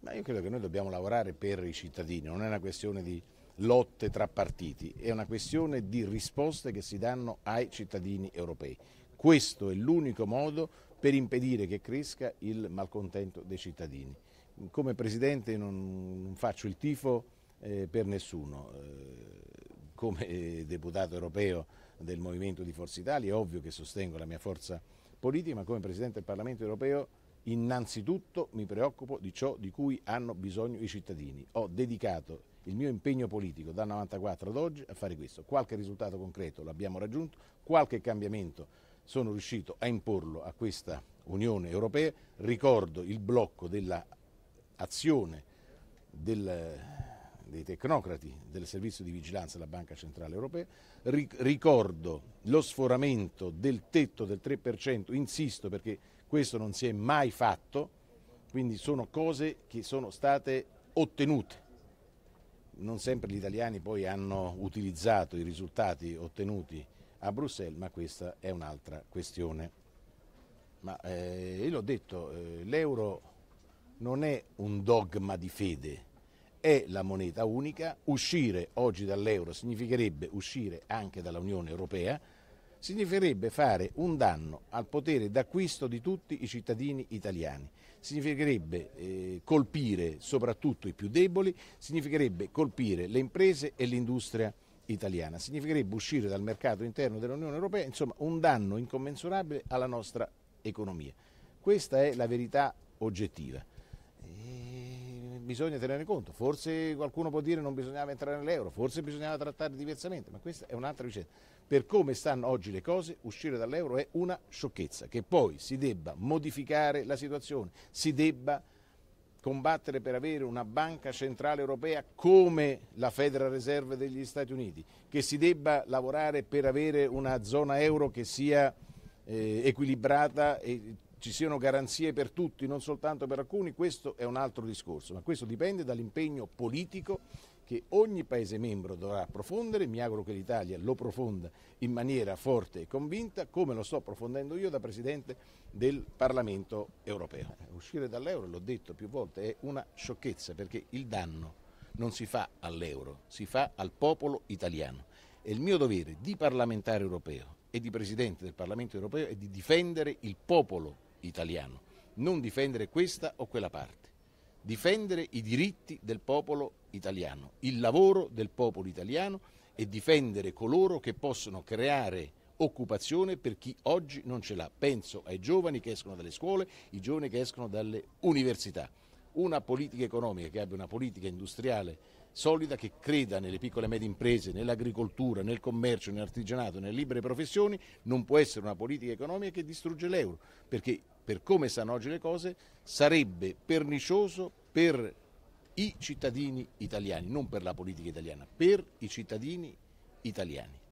Ma io credo che noi dobbiamo lavorare per i cittadini, non è una questione di lotte tra partiti, è una questione di risposte che si danno ai cittadini europei. Questo è l'unico modo per impedire che cresca il malcontento dei cittadini. Come Presidente non, faccio il tifo eh, per nessuno, eh, come deputato europeo del Movimento di Forza Italia è ovvio che sostengo la mia forza politica, ma come Presidente del Parlamento europeo Innanzitutto mi preoccupo di ciò di cui hanno bisogno i cittadini. Ho dedicato il mio impegno politico dal 1994 ad oggi a fare questo. Qualche risultato concreto l'abbiamo raggiunto, qualche cambiamento sono riuscito a imporlo a questa Unione Europea. Ricordo il blocco dell'azione del dei tecnocrati del servizio di vigilanza della Banca Centrale Europea. ricordo lo sforamento del tetto del 3%, insisto perché questo non si è mai fatto, quindi sono cose che sono state ottenute. Non sempre gli italiani poi hanno utilizzato i risultati ottenuti a Bruxelles, ma questa è un'altra questione. Ma eh, io l'ho detto, eh, l'euro non è un dogma di fede è la moneta unica, uscire oggi dall'euro significherebbe uscire anche dall'Unione Europea, significherebbe fare un danno al potere d'acquisto di tutti i cittadini italiani, significherebbe eh, colpire soprattutto i più deboli, significherebbe colpire le imprese e l'industria italiana, significherebbe uscire dal mercato interno dell'Unione Europea, insomma un danno incommensurabile alla nostra economia. Questa è la verità oggettiva bisogna tenere conto. Forse qualcuno può dire che non bisognava entrare nell'euro, forse bisognava trattare diversamente, ma questa è un'altra vicenda. Per come stanno oggi le cose, uscire dall'euro è una sciocchezza, che poi si debba modificare la situazione, si debba combattere per avere una banca centrale europea come la Federal Reserve degli Stati Uniti, che si debba lavorare per avere una zona euro che sia eh, equilibrata e ci siano garanzie per tutti, non soltanto per alcuni, questo è un altro discorso, ma questo dipende dall'impegno politico che ogni Paese membro dovrà approfondere, mi auguro che l'Italia lo profonda in maniera forte e convinta, come lo sto approfondendo io da Presidente del Parlamento europeo. Uscire dall'euro, l'ho detto più volte, è una sciocchezza perché il danno non si fa all'euro, si fa al popolo italiano. È il mio dovere di parlamentare europeo e di Presidente del Parlamento europeo è di difendere il popolo italiano. Non difendere questa o quella parte, difendere i diritti del popolo italiano, il lavoro del popolo italiano e difendere coloro che possono creare occupazione per chi oggi non ce l'ha. Penso ai giovani che escono dalle scuole, i giovani che escono dalle università. Una politica economica che abbia una politica industriale solida che creda nelle piccole e medie imprese, nell'agricoltura, nel commercio, nell'artigianato, nelle libere professioni, non può essere una politica economica che distrugge l'euro, perché per come stanno oggi le cose sarebbe pernicioso per i cittadini italiani, non per la politica italiana, per i cittadini italiani.